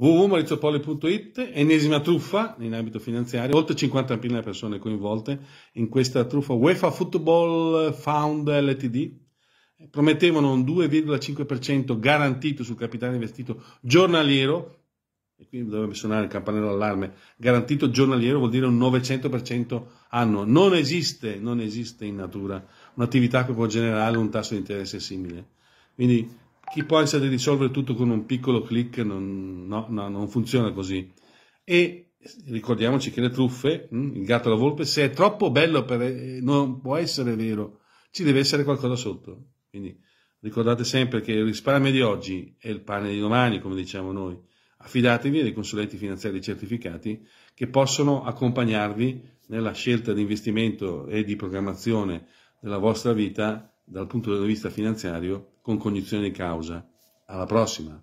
www.ricciopoli.it, ennesima truffa in ambito finanziario, oltre 50.000 persone coinvolte in questa truffa UEFA Football Fund LTD. Promettevano un 2,5% garantito sul capitale investito giornaliero, e qui dovrebbe suonare il campanello d'allarme, garantito giornaliero vuol dire un 900% anno. Non esiste, non esiste in natura un'attività che può generare un tasso di interesse simile. Quindi chi pensa di risolvere tutto con un piccolo clic non, no, no, non funziona così. E ricordiamoci che le truffe, hm, il gatto e la volpe, se è troppo bello per, eh, non può essere vero, ci deve essere qualcosa sotto. Quindi ricordate sempre che il risparmio di oggi è il pane di domani, come diciamo noi. Affidatevi ai consulenti finanziari certificati che possono accompagnarvi nella scelta di investimento e di programmazione della vostra vita dal punto di vista finanziario con cognizione di causa. Alla prossima!